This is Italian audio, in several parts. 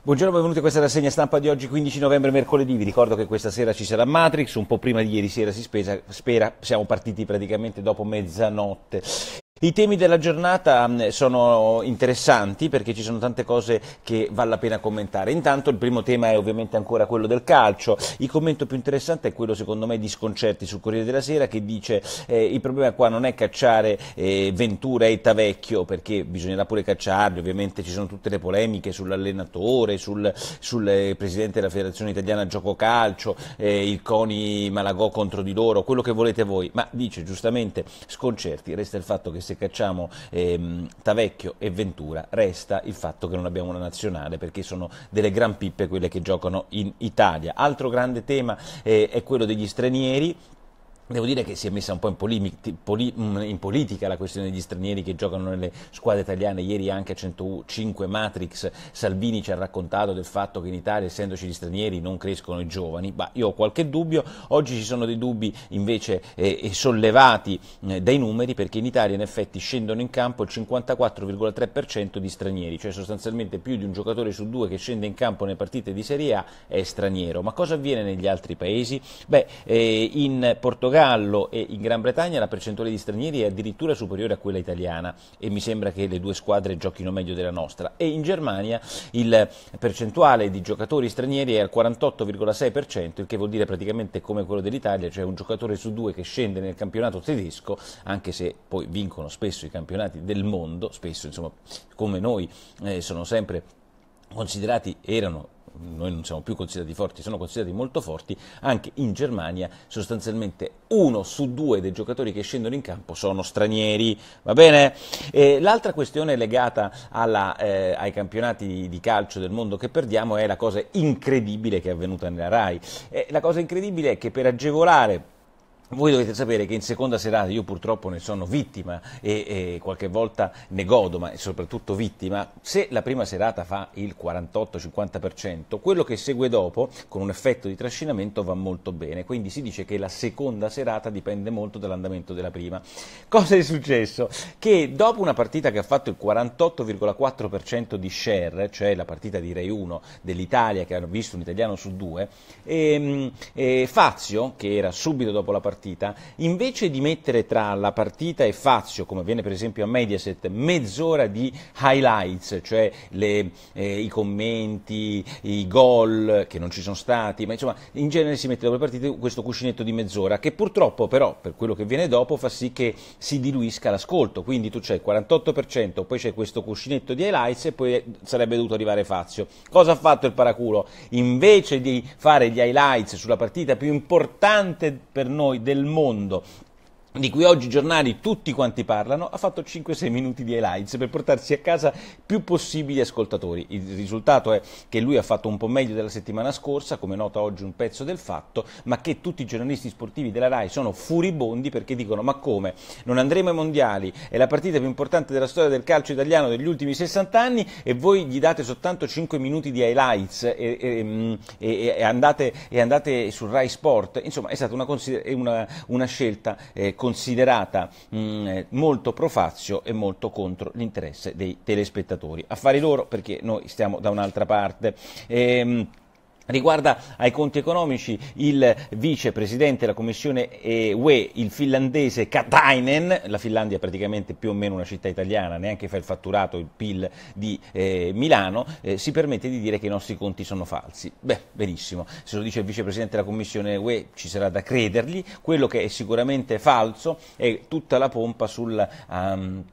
Buongiorno, benvenuti a questa rassegna stampa di oggi 15 novembre, mercoledì. Vi ricordo che questa sera ci sarà Matrix, un po' prima di ieri sera si spesa, spera, siamo partiti praticamente dopo mezzanotte. I temi della giornata mm, sono interessanti perché ci sono tante cose che vale la pena commentare. Intanto il primo tema è ovviamente ancora quello del calcio. Il commento più interessante è quello secondo me di Sconcerti sul Corriere della Sera che dice eh, il problema qua non è cacciare eh, Ventura e Tavecchio perché bisognerà pure cacciarli, ovviamente ci sono tutte le polemiche sull'allenatore, sul, sul eh, presidente della Federazione Italiana Gioco Calcio, eh, il Coni Malagò contro di loro, quello che volete voi, ma dice giustamente Sconcerti, resta il fatto che se cacciamo ehm, Tavecchio e Ventura resta il fatto che non abbiamo una nazionale perché sono delle gran pippe quelle che giocano in Italia. Altro grande tema eh, è quello degli stranieri Devo dire che si è messa un po' in, polimic, poli, mm, in, politica la questione degli stranieri che giocano nelle squadre italiane. Ieri anche a 105 Matrix Salvini ci ha raccontato del fatto che in Italia, essendoci gli stranieri, non crescono i giovani. Ma io ho qualche dubbio. Oggi ci sono dei dubbi invece eh, eh, sollevati eh, dai numeri perché in Italia in effetti scendono in campo il 54,3% di stranieri, cioè sostanzialmente più di un giocatore su due che scende in campo nelle partite di Serie A è straniero. Ma cosa avviene negli altri paesi? Beh, eh, in Portogallo Portogallo e in Gran Bretagna la percentuale di stranieri è addirittura superiore a quella italiana e mi sembra che le due squadre giochino meglio della nostra. E in Germania il percentuale di giocatori stranieri è al 48,6%, il che vuol dire praticamente come quello dell'Italia, cioè un giocatore su due che scende nel campionato tedesco, anche se poi vincono spesso i campionati del mondo, spesso insomma come noi eh, sono sempre considerati erano noi non siamo più considerati forti, sono considerati molto forti, anche in Germania sostanzialmente uno su due dei giocatori che scendono in campo sono stranieri, va bene? E l'altra questione legata alla, eh, ai campionati di calcio del mondo che perdiamo è la cosa incredibile che è avvenuta nella RAI. E la cosa incredibile è che per agevolare voi dovete sapere che in seconda serata io purtroppo ne sono vittima e, e, qualche volta ne godo, ma soprattutto vittima. Se la prima serata fa il 48-50%, quello che segue dopo, con un effetto di trascinamento, va molto bene. Quindi si dice che la seconda serata dipende molto dall'andamento della prima. Cosa è successo? Che dopo una partita che ha fatto il 48,4% di share, cioè la partita di Rai 1 dell'Italia, che hanno visto un italiano su due, e, ehm, e Fazio, che era subito dopo la partita, partita, invece di mettere tra la partita e Fazio, come avviene per esempio a Mediaset, mezz'ora di highlights, cioè le, eh, i commenti, i gol che non ci sono stati, ma insomma in genere si mette dopo le partite questo cuscinetto di mezz'ora che purtroppo però per quello che viene dopo fa sì che si diluisca l'ascolto, quindi tu c'hai il 48%, poi c'è questo cuscinetto di highlights e poi sarebbe dovuto arrivare Fazio. Cosa ha fatto il paraculo? Invece di fare gli highlights sulla partita più importante per noi del mondo di cui oggi i giornali tutti quanti parlano, ha fatto 5-6 minuti di highlights per portarsi a casa più possibili ascoltatori. Il risultato è che lui ha fatto un po' meglio della settimana scorsa, come nota oggi un pezzo del fatto, ma che tutti i giornalisti sportivi della RAI sono furibondi perché dicono ma come, non andremo ai mondiali, è la partita più importante della storia del calcio italiano degli ultimi 60 anni e voi gli date soltanto 5 minuti di highlights e, mm, e, e, andate, e andate, su RAI Sport. Insomma è stata una, una, una scelta eh, considerata mh, mm, molto profazio e molto contro l'interesse dei telespettatori. Affari loro perché noi stiamo da un'altra parte. Ehm, Riguarda ai conti economici il vicepresidente della Commissione UE, il finlandese Katainen, la Finlandia è praticamente più o meno una città italiana, neanche fa il fatturato, il PIL di eh, Milano, eh, si permette di dire che i nostri conti sono falsi. Beh, benissimo, se lo dice il vicepresidente della Commissione UE ci sarà da credergli, quello che è sicuramente falso è tutta la pompa sul... Um,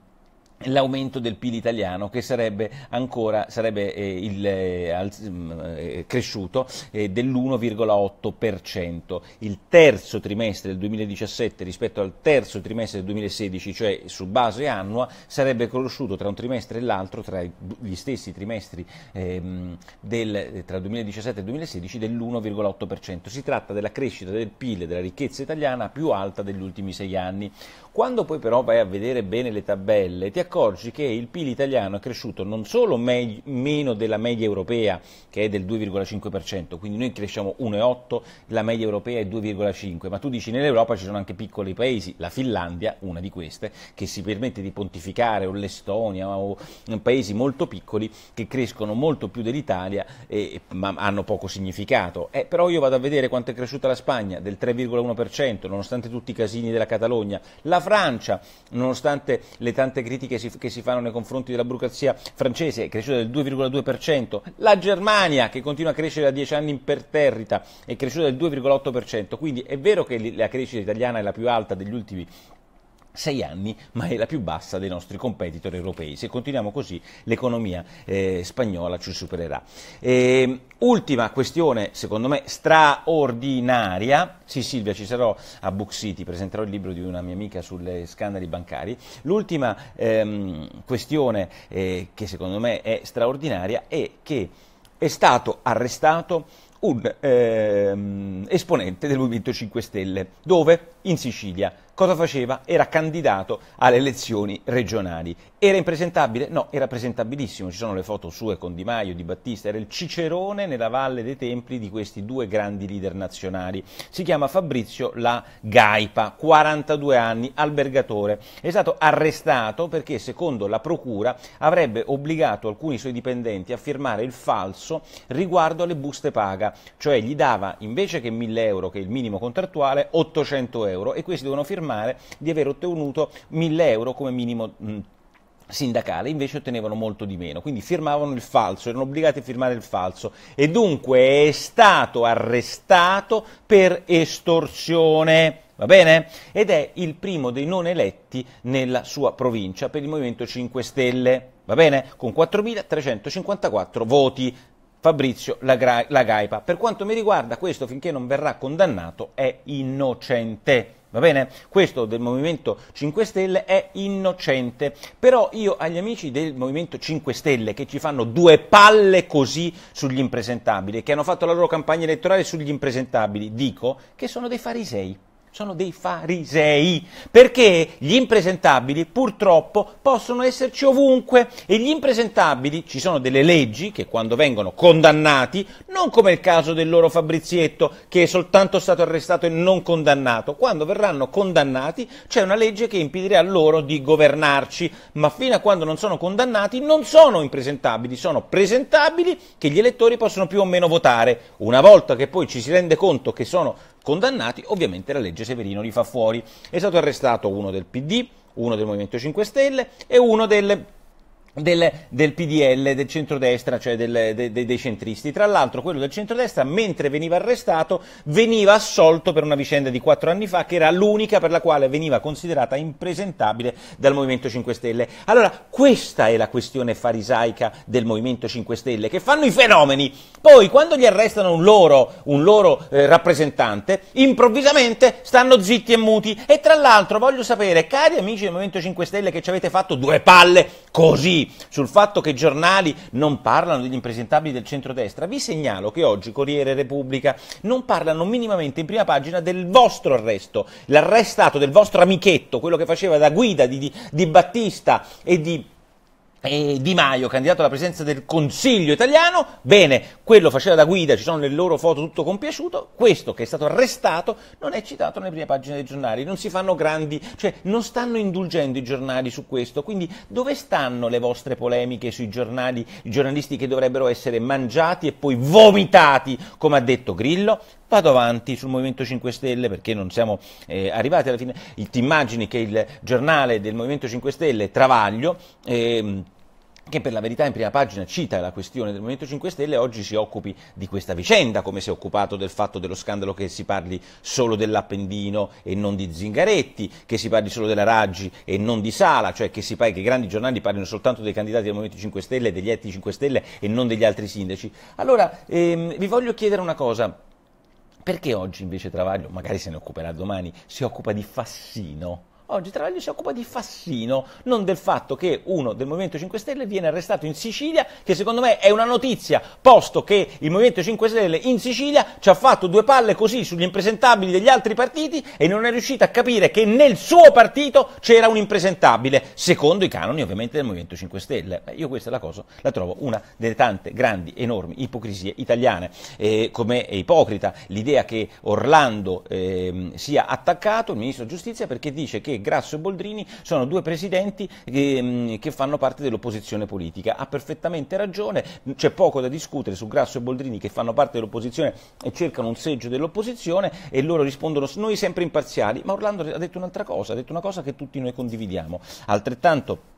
l'aumento del PIL italiano che sarebbe, ancora, sarebbe eh, il, eh, mm, eh cresciuto eh, dell'1,8%. Il terzo trimestre del 2017 rispetto al terzo trimestre del 2016, cioè su base annua, sarebbe cresciuto tra un trimestre e l'altro, tra gli stessi trimestri ehm, del, tra il 2017 e il 2016, dell'1,8%. Si tratta della crescita del PIL della ricchezza italiana più alta degli ultimi sei anni. Quando poi però vai a vedere bene le tabelle, ti accorgi che il PIL italiano è cresciuto non solo me- meno della media europea, che è del 2,5%, quindi noi cresciamo 1,8, la media europea è 2,5, ma tu dici nell'Europa ci sono anche piccoli paesi, la Finlandia, una di queste, che si permette di pontificare, o l'Estonia, o mm, paesi molto piccoli che crescono molto più dell'Italia, e, ma hanno poco significato. Eh, però io vado a vedere quanto è cresciuta la Spagna, del 3,1%, nonostante tutti i casini della Catalogna. La Francia, nonostante le tante critiche si, che si fanno nei confronti della burocrazia francese, è cresciuta del 2,2%, la Germania, che continua a crescere da 10 anni imperterrita, è cresciuta del 2,8%, quindi è vero che la crescita italiana è la più alta degli ultimi 6 anni, ma è la più bassa dei nostri competitor europei. Se continuiamo così, l'economia eh, spagnola ci supererà. E, ehm, ultima questione, secondo me, straordinaria. Sì, Silvia, ci sarò a Book City, presenterò il libro di una mia amica sulle scandali bancari. L'ultima ehm, questione eh, che secondo me è straordinaria è che è stato arrestato un ehm, esponente del Movimento 5 Stelle, dove? In Sicilia cosa faceva? Era candidato alle elezioni regionali. Era impresentabile? No, era presentabilissimo. Ci sono le foto sue con Di Maio, Di Battista. Era il cicerone nella Valle dei Templi di questi due grandi leader nazionali. Si chiama Fabrizio La Gaipa, 42 anni, albergatore. È stato arrestato perché, secondo la procura, avrebbe obbligato alcuni suoi dipendenti a firmare il falso riguardo alle buste paga, cioè gli dava invece che 1000 euro, che è il minimo contrattuale, 800 euro e questi devono firmare affermare di aver ottenuto 1000 euro come minimo mh, sindacale invece ottenevano molto di meno, quindi firmavano il falso, erano obbligati a firmare il falso e dunque è stato arrestato per estorsione. Va bene? Ed è il primo dei non eletti nella sua provincia per il Movimento 5 Stelle, va bene? Con 4.354 voti. Fabrizio Lagaipa. Per quanto mi riguarda, questo finché non verrà condannato è innocente. Va bene? Questo del Movimento 5 Stelle è innocente, però io agli amici del Movimento 5 Stelle che ci fanno due palle così sugli impresentabili, che hanno fatto la loro campagna elettorale sugli impresentabili, dico che sono dei farisei sono dei farisei, perché gli impresentabili purtroppo possono esserci ovunque e gli impresentabili ci sono delle leggi che quando vengono condannati, non come il caso del loro Fabrizietto che è soltanto stato arrestato e non condannato, quando verranno condannati c'è una legge che impedirà loro di governarci, ma fino a quando non sono condannati non sono impresentabili, sono presentabili che gli elettori possono più o meno votare. Una volta che poi ci si rende conto che sono condannati, ovviamente la legge Severino li fa fuori. È stato arrestato uno del PD, uno del Movimento 5 Stelle e uno del del, del, PDL, del centrodestra, cioè del, de, de, dei centristi. Tra l'altro quello del centrodestra, mentre veniva arrestato, veniva assolto per una vicenda di quattro anni fa, che era l'unica per la quale veniva considerata impresentabile dal Movimento 5 Stelle. Allora, questa è la questione farisaica del Movimento 5 Stelle, che fanno i fenomeni. Poi, quando gli arrestano un loro, un loro eh, rappresentante, improvvisamente stanno zitti e muti. E tra l'altro voglio sapere, cari amici del Movimento 5 Stelle, che ci avete fatto due palle così sul fatto che i giornali non parlano degli impresentabili del centrodestra, vi segnalo che oggi Corriere Repubblica non parlano minimamente in prima pagina del vostro arresto, l'arrestato del vostro amichetto, quello che faceva da guida di, di, di Battista e di... E di Maio, candidato alla presidenza del Consiglio italiano, bene, quello faceva da guida, ci sono le loro foto tutto compiaciuto, questo che è stato arrestato non è citato nelle prime pagine dei giornali, non si fanno grandi, cioè non stanno indulgendo i giornali su questo, quindi dove stanno le vostre polemiche sui giornali, i giornalisti che dovrebbero essere mangiati e poi vomitati, come ha detto Grillo? Vado avanti sul Movimento 5 Stelle perché non siamo eh, arrivati alla fine. Ti immagini che il giornale del Movimento 5 Stelle, Travaglio, eh, che per la verità in prima pagina cita la questione del Movimento 5 Stelle, oggi si occupi di questa vicenda, come si è occupato del fatto dello scandalo che si parli solo dell'Appendino e non di Zingaretti, che si parli solo della Raggi e non di Sala, cioè che, si, che i grandi giornali parlino soltanto dei candidati del Movimento 5 Stelle, degli etti 5 Stelle e non degli altri sindaci. Allora, ehm, vi voglio chiedere una cosa. Perché oggi invece Travaglio, magari se ne occuperà domani, si occupa di Fassino? Oggi Travaglio si occupa di Fassino, non del fatto che uno del Movimento 5 Stelle viene arrestato in Sicilia, che secondo me è una notizia, posto che il Movimento 5 Stelle in Sicilia ci ha fatto due palle così sugli impresentabili degli altri partiti e non è riuscito a capire che nel suo partito c'era un impresentabile, secondo i canoni ovviamente del Movimento 5 Stelle. Beh, io questa la, cosa, la trovo una delle tante grandi, enormi ipocrisie italiane, eh, come è ipocrita l'idea che Orlando eh, sia attaccato, il Ministro della Giustizia, perché dice che che Grasso e Boldrini sono due presidenti che, mm, che fanno parte dell'opposizione politica. Ha perfettamente ragione, c'è poco da discutere su Grasso e Boldrini che fanno parte dell'opposizione e cercano un seggio dell'opposizione e loro rispondono noi sempre imparziali, ma Orlando ha detto un'altra cosa, ha detto una cosa che tutti noi condividiamo. Altrettanto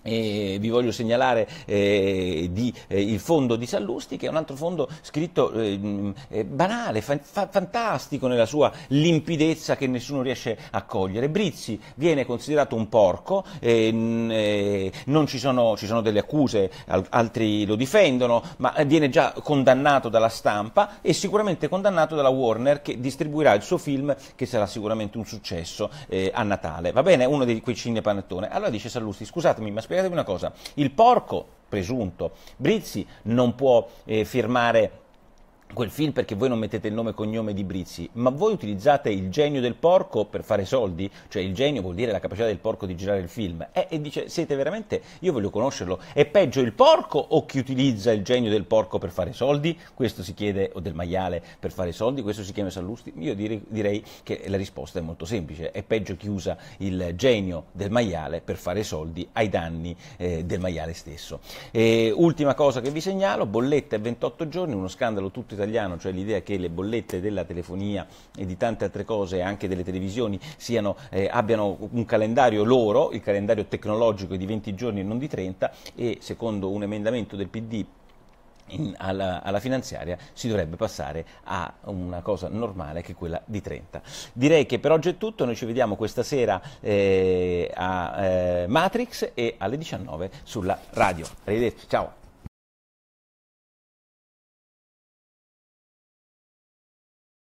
e vi voglio segnalare eh, di, eh, il fondo di Sallusti che è un altro fondo scritto eh, eh banale, fa, fa, fantastico nella sua limpidezza che nessuno riesce a cogliere. Brizzi viene considerato un porco, eh, eh, ci sono, ci, sono, delle accuse, al, altri lo difendono, ma viene già condannato dalla stampa e sicuramente condannato dalla Warner che distribuirà il suo film che sarà sicuramente un successo a Natale. Va bene? Uno di quei cinepanettone. Allora dice Sallusti, scusatemi ma spiegatevi una cosa, il porco presunto, Brizzi non può eh, firmare quel film perché voi non mettete il nome e cognome di Brizzi, ma voi utilizzate il genio del porco per fare soldi, cioè il genio vuol dire la capacità del porco di girare il film, eh, e dice siete veramente, io voglio conoscerlo, è peggio il porco o chi utilizza il genio del porco per fare soldi? Questo si chiede, o del maiale per fare soldi, questo si chiama Sallusti, io direi, direi che la risposta è molto semplice, è peggio chi usa il genio del maiale per fare soldi ai danni eh, del maiale stesso. E, ultima cosa che vi segnalo, bollette a 28 giorni, uno scandalo tutto italiano, cioè l'idea che le bollette della telefonia e di tante altre cose, anche delle televisioni, siano, eh, abbiano un calendario loro, il calendario tecnologico di 20 giorni e non di 30, e secondo un emendamento del PD in, alla, alla, finanziaria si dovrebbe passare a una cosa normale che è quella di 30. Direi che per oggi è tutto, noi ci vediamo questa sera eh, a eh, Matrix e alle 19 sulla radio. Arrivederci, ciao.